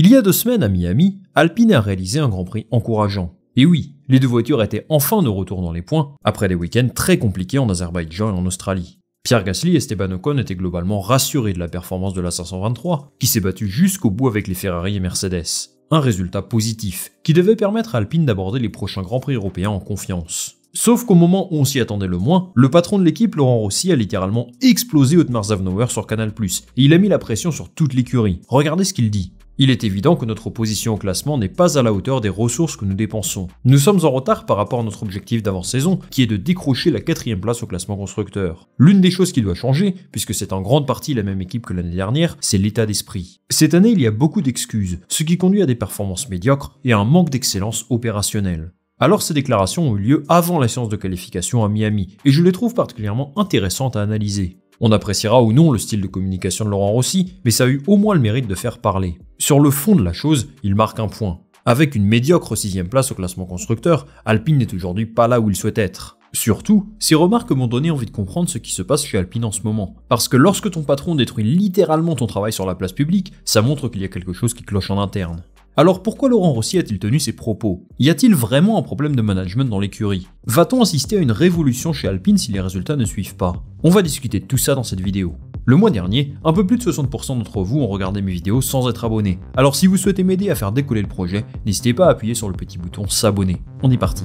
Il y a deux semaines à Miami, Alpine a réalisé un Grand Prix encourageant. Et oui, les deux voitures étaient enfin de retour dans les points, après des week-ends très compliqués en Azerbaïdjan et en Australie. Pierre Gasly et Esteban Ocon étaient globalement rassurés de la performance de la 523, qui s'est battue jusqu'au bout avec les Ferrari et Mercedes. Un résultat positif, qui devait permettre à Alpine d'aborder les prochains Grands Prix européens en confiance. Sauf qu'au moment où on s'y attendait le moins, le patron de l'équipe, Laurent Rossi, a littéralement explosé Otmar Zavnauer sur Canal+, et il a mis la pression sur toute l'écurie. Regardez ce qu'il dit. Il est évident que notre position au classement n'est pas à la hauteur des ressources que nous dépensons. Nous sommes en retard par rapport à notre objectif d'avant-saison, qui est de décrocher la quatrième place au classement constructeur. L'une des choses qui doit changer, puisque c'est en grande partie la même équipe que l'année dernière, c'est l'état d'esprit. Cette année, il y a beaucoup d'excuses, ce qui conduit à des performances médiocres et à un manque d'excellence opérationnelle. Alors ces déclarations ont eu lieu avant la séance de qualification à Miami, et je les trouve particulièrement intéressantes à analyser. On appréciera ou non le style de communication de Laurent Rossi, mais ça a eu au moins le mérite de faire parler. Sur le fond de la chose, il marque un point. Avec une médiocre sixième place au classement constructeur, Alpine n'est aujourd'hui pas là où il souhaite être. Surtout, ces remarques m'ont donné envie de comprendre ce qui se passe chez Alpine en ce moment. Parce que lorsque ton patron détruit littéralement ton travail sur la place publique, ça montre qu'il y a quelque chose qui cloche en interne. Alors pourquoi Laurent Rossi a-t-il tenu ces propos Y a-t-il vraiment un problème de management dans l'écurie Va-t-on assister à une révolution chez Alpine si les résultats ne suivent pas On va discuter de tout ça dans cette vidéo. Le mois dernier, un peu plus de 60% d'entre vous ont regardé mes vidéos sans être abonnés. Alors si vous souhaitez m'aider à faire décoller le projet, n'hésitez pas à appuyer sur le petit bouton s'abonner. On est parti.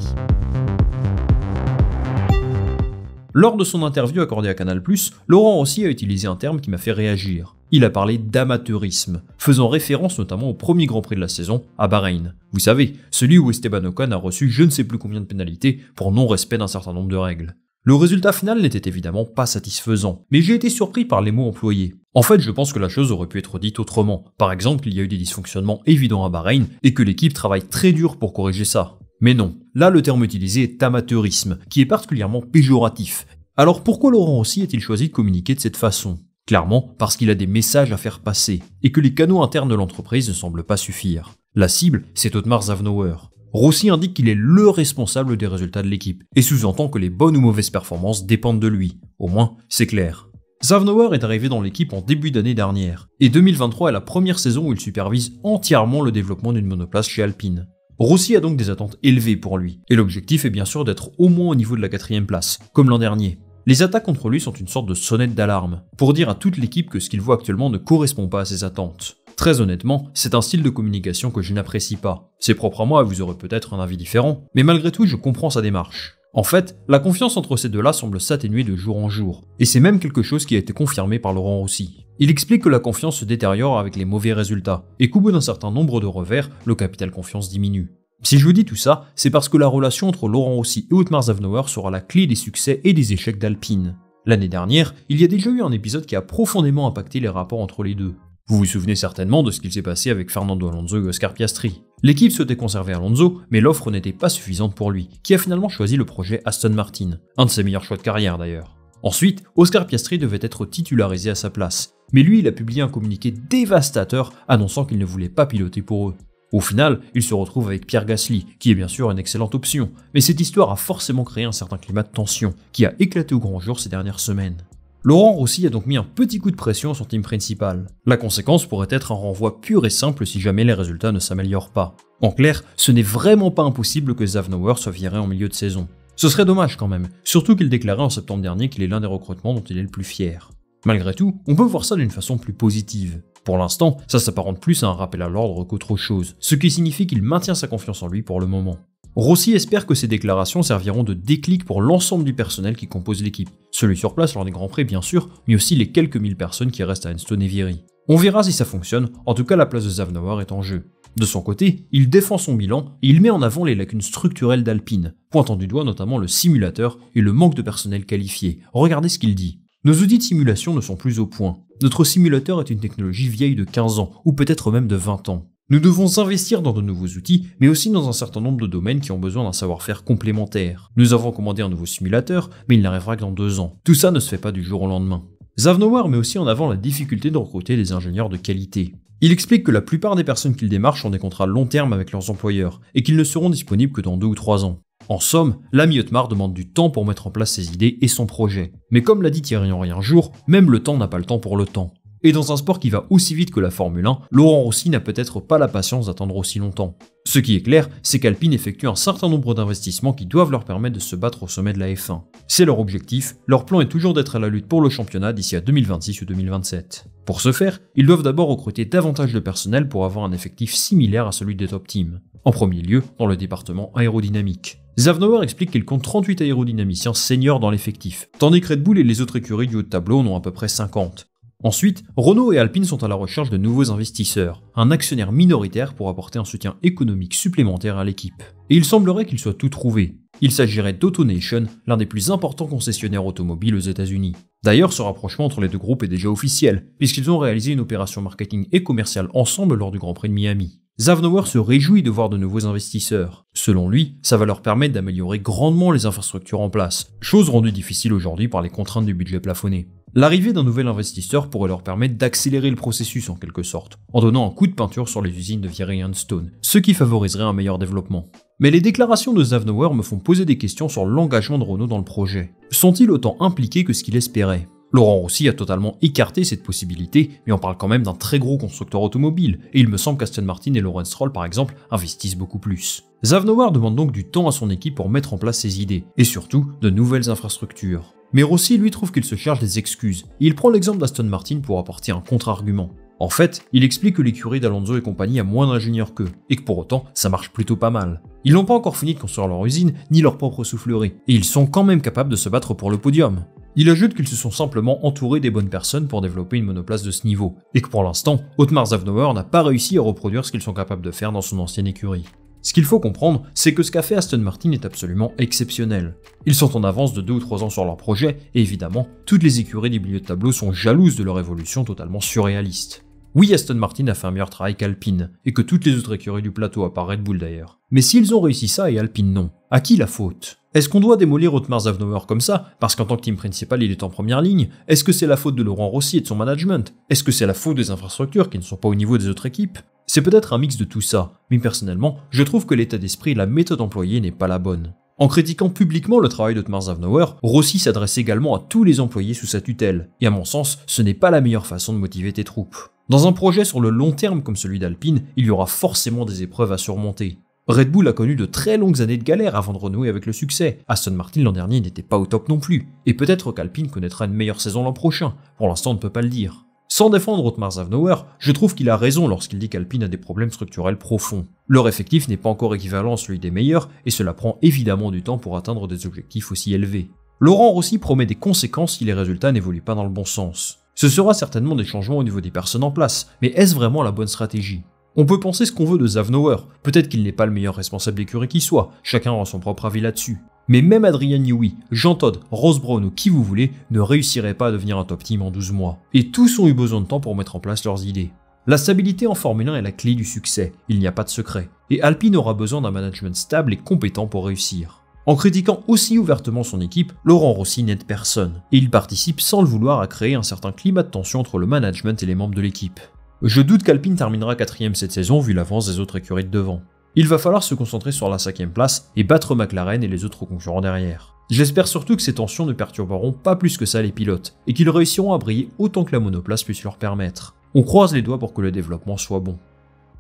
Lors de son interview accordée à Canal+, Laurent Rossi a utilisé un terme qui m'a fait réagir il a parlé d'amateurisme, faisant référence notamment au premier Grand Prix de la saison à Bahreïn. Vous savez, celui où Esteban Ocon a reçu je ne sais plus combien de pénalités pour non-respect d'un certain nombre de règles. Le résultat final n'était évidemment pas satisfaisant, mais j'ai été surpris par les mots employés. En fait, je pense que la chose aurait pu être dite autrement. Par exemple, il y a eu des dysfonctionnements évidents à Bahreïn et que l'équipe travaille très dur pour corriger ça. Mais non, là le terme utilisé est amateurisme, qui est particulièrement péjoratif. Alors pourquoi Laurent aussi a-t-il choisi de communiquer de cette façon Clairement parce qu'il a des messages à faire passer et que les canaux internes de l'entreprise ne semblent pas suffire. La cible, c'est Otmar Zavnauer. Rossi indique qu'il est le responsable des résultats de l'équipe et sous-entend que les bonnes ou mauvaises performances dépendent de lui. Au moins, c'est clair. Zavnauer est arrivé dans l'équipe en début d'année dernière et 2023 est la première saison où il supervise entièrement le développement d'une monoplace chez Alpine. Rossi a donc des attentes élevées pour lui et l'objectif est bien sûr d'être au moins au niveau de la quatrième place, comme l'an dernier. Les attaques contre lui sont une sorte de sonnette d'alarme, pour dire à toute l'équipe que ce qu'il voit actuellement ne correspond pas à ses attentes. Très honnêtement, c'est un style de communication que je n'apprécie pas. C'est propre à moi, vous aurez peut-être un avis différent, mais malgré tout, je comprends sa démarche. En fait, la confiance entre ces deux-là semble s'atténuer de jour en jour, et c'est même quelque chose qui a été confirmé par Laurent aussi. Il explique que la confiance se détériore avec les mauvais résultats, et qu'au bout d'un certain nombre de revers, le capital confiance diminue. Si je vous dis tout ça, c'est parce que la relation entre Laurent Rossi et Otmar Zavnauer sera la clé des succès et des échecs d'Alpine. L'année dernière, il y a déjà eu un épisode qui a profondément impacté les rapports entre les deux. Vous vous souvenez certainement de ce qu'il s'est passé avec Fernando Alonso et Oscar Piastri. L'équipe souhaitait conserver Alonso, mais l'offre n'était pas suffisante pour lui, qui a finalement choisi le projet Aston Martin, un de ses meilleurs choix de carrière d'ailleurs. Ensuite, Oscar Piastri devait être titularisé à sa place, mais lui il a publié un communiqué dévastateur annonçant qu'il ne voulait pas piloter pour eux. Au final, il se retrouve avec Pierre Gasly, qui est bien sûr une excellente option, mais cette histoire a forcément créé un certain climat de tension, qui a éclaté au grand jour ces dernières semaines. Laurent Rossi a donc mis un petit coup de pression sur son team principal. La conséquence pourrait être un renvoi pur et simple si jamais les résultats ne s'améliorent pas. En clair, ce n'est vraiment pas impossible que Zavnauer soit viré en milieu de saison. Ce serait dommage quand même, surtout qu'il déclarait en septembre dernier qu'il est l'un des recrutements dont il est le plus fier. Malgré tout, on peut voir ça d'une façon plus positive. Pour l'instant, ça s'apparente plus à un rappel à l'ordre qu'autre chose, ce qui signifie qu'il maintient sa confiance en lui pour le moment. Rossi espère que ces déclarations serviront de déclic pour l'ensemble du personnel qui compose l'équipe, celui sur place lors des Grands Prix bien sûr, mais aussi les quelques mille personnes qui restent à Enstone et On verra si ça fonctionne, en tout cas la place de Zavnawar est en jeu. De son côté, il défend son bilan et il met en avant les lacunes structurelles d'Alpine, pointant du doigt notamment le simulateur et le manque de personnel qualifié. Regardez ce qu'il dit. Nos outils de simulation ne sont plus au point. Notre simulateur est une technologie vieille de 15 ans, ou peut-être même de 20 ans. Nous devons investir dans de nouveaux outils, mais aussi dans un certain nombre de domaines qui ont besoin d'un savoir-faire complémentaire. Nous avons commandé un nouveau simulateur, mais il n'arrivera que dans deux ans. Tout ça ne se fait pas du jour au lendemain. Zavnowar met aussi en avant la difficulté de recruter des ingénieurs de qualité. Il explique que la plupart des personnes qu'il démarche ont des contrats long terme avec leurs employeurs, et qu'ils ne seront disponibles que dans deux ou trois ans. En somme, l'ami Otmar demande du temps pour mettre en place ses idées et son projet. Mais comme l'a dit Thierry Henry un jour, même le temps n'a pas le temps pour le temps. Et dans un sport qui va aussi vite que la Formule 1, Laurent Rossi n'a peut-être pas la patience d'attendre aussi longtemps. Ce qui est clair, c'est qu'Alpine effectue un certain nombre d'investissements qui doivent leur permettre de se battre au sommet de la F1. C'est leur objectif, leur plan est toujours d'être à la lutte pour le championnat d'ici à 2026 ou 2027. Pour ce faire, ils doivent d'abord recruter davantage de personnel pour avoir un effectif similaire à celui des top teams. En premier lieu, dans le département aérodynamique. Zavnauer explique qu'il compte 38 aérodynamiciens seniors dans l'effectif, tandis que Red Bull et les autres écuries du haut de tableau en ont à peu près 50. Ensuite, Renault et Alpine sont à la recherche de nouveaux investisseurs, un actionnaire minoritaire pour apporter un soutien économique supplémentaire à l'équipe. Et il semblerait qu'il soit tout trouvé. Il s'agirait d'AutoNation, l'un des plus importants concessionnaires automobiles aux États-Unis. D'ailleurs, ce rapprochement entre les deux groupes est déjà officiel, puisqu'ils ont réalisé une opération marketing et commerciale ensemble lors du Grand Prix de Miami. Zavnauer se réjouit de voir de nouveaux investisseurs. Selon lui, ça va leur permettre d'améliorer grandement les infrastructures en place, chose rendue difficile aujourd'hui par les contraintes du budget plafonné. L'arrivée d'un nouvel investisseur pourrait leur permettre d'accélérer le processus en quelque sorte, en donnant un coup de peinture sur les usines de Viridian Stone, ce qui favoriserait un meilleur développement. Mais les déclarations de Zavnauer me font poser des questions sur l'engagement de Renault dans le projet. Sont-ils autant impliqués que ce qu'il espérait Laurent Rossi a totalement écarté cette possibilité, mais on parle quand même d'un très gros constructeur automobile, et il me semble qu'Aston Martin et Lawrence Stroll par exemple investissent beaucoup plus. Zavnovar demande donc du temps à son équipe pour mettre en place ses idées, et surtout de nouvelles infrastructures. Mais Rossi lui trouve qu'il se charge des excuses, et il prend l'exemple d'Aston Martin pour apporter un contre-argument. En fait, il explique que l'écurie d'Alonso et compagnie a moins d'ingénieurs qu'eux, et que pour autant, ça marche plutôt pas mal. Ils n'ont pas encore fini de construire leur usine, ni leur propre soufflerie, et ils sont quand même capables de se battre pour le podium. Il ajoute qu'ils se sont simplement entourés des bonnes personnes pour développer une monoplace de ce niveau, et que pour l'instant, Otmar Zavnoer n'a pas réussi à reproduire ce qu'ils sont capables de faire dans son ancienne écurie. Ce qu'il faut comprendre, c'est que ce qu'a fait Aston Martin est absolument exceptionnel. Ils sont en avance de 2 ou 3 ans sur leur projet, et évidemment, toutes les écuries des milieux de tableau sont jalouses de leur évolution totalement surréaliste. Oui, Aston Martin a fait un meilleur travail qu'Alpine, et que toutes les autres écuries du plateau, à part Red Bull d'ailleurs. Mais s'ils ont réussi ça et Alpine non, à qui la faute Est-ce qu'on doit démolir Otmar Zavnover comme ça, parce qu'en tant que team principal il est en première ligne Est-ce que c'est la faute de Laurent Rossi et de son management Est-ce que c'est la faute des infrastructures qui ne sont pas au niveau des autres équipes c'est peut-être un mix de tout ça, mais personnellement, je trouve que l'état d'esprit et la méthode employée n'est pas la bonne. En critiquant publiquement le travail de Thomas Zavnauer, Rossi s'adresse également à tous les employés sous sa tutelle, et à mon sens, ce n'est pas la meilleure façon de motiver tes troupes. Dans un projet sur le long terme comme celui d'Alpine, il y aura forcément des épreuves à surmonter. Red Bull a connu de très longues années de galère avant de renouer avec le succès. Aston Martin l'an dernier n'était pas au top non plus. Et peut-être qu'Alpine connaîtra une meilleure saison l'an prochain. Pour l'instant, on ne peut pas le dire. Sans défendre Otmar Zavnauer, je trouve qu'il a raison lorsqu'il dit qu'Alpine a des problèmes structurels profonds. Leur effectif n'est pas encore équivalent à celui des meilleurs et cela prend évidemment du temps pour atteindre des objectifs aussi élevés. Laurent aussi promet des conséquences si les résultats n'évoluent pas dans le bon sens. Ce sera certainement des changements au niveau des personnes en place, mais est-ce vraiment la bonne stratégie On peut penser ce qu'on veut de Zavnauer, peut-être qu'il n'est pas le meilleur responsable d'écurie qui soit, chacun a son propre avis là-dessus. Mais même Adrian Newey, Jean Todd, Rose Brown ou qui vous voulez ne réussiraient pas à devenir un top team en 12 mois. Et tous ont eu besoin de temps pour mettre en place leurs idées. La stabilité en Formule 1 est la clé du succès, il n'y a pas de secret. Et Alpine aura besoin d'un management stable et compétent pour réussir. En critiquant aussi ouvertement son équipe, Laurent Rossi n'aide personne, et il participe sans le vouloir à créer un certain climat de tension entre le management et les membres de l'équipe. Je doute qu'Alpine terminera quatrième cette saison vu l'avance des autres écuries de devant. Il va falloir se concentrer sur la cinquième place et battre McLaren et les autres concurrents derrière. J'espère surtout que ces tensions ne perturberont pas plus que ça les pilotes, et qu'ils réussiront à briller autant que la monoplace puisse leur permettre. On croise les doigts pour que le développement soit bon.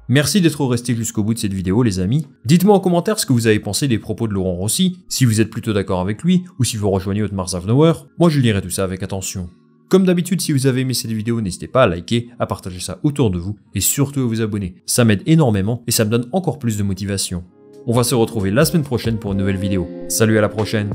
Merci d'être resté jusqu'au bout de cette vidéo les amis. Dites-moi en commentaire ce que vous avez pensé des propos de Laurent Rossi, si vous êtes plutôt d'accord avec lui, ou si vous rejoignez Otmar Zavnauer, moi je lirai tout ça avec attention. Comme d'habitude, si vous avez aimé cette vidéo, n'hésitez pas à liker, à partager ça autour de vous et surtout à vous abonner. Ça m'aide énormément et ça me donne encore plus de motivation. On va se retrouver la semaine prochaine pour une nouvelle vidéo. Salut à la prochaine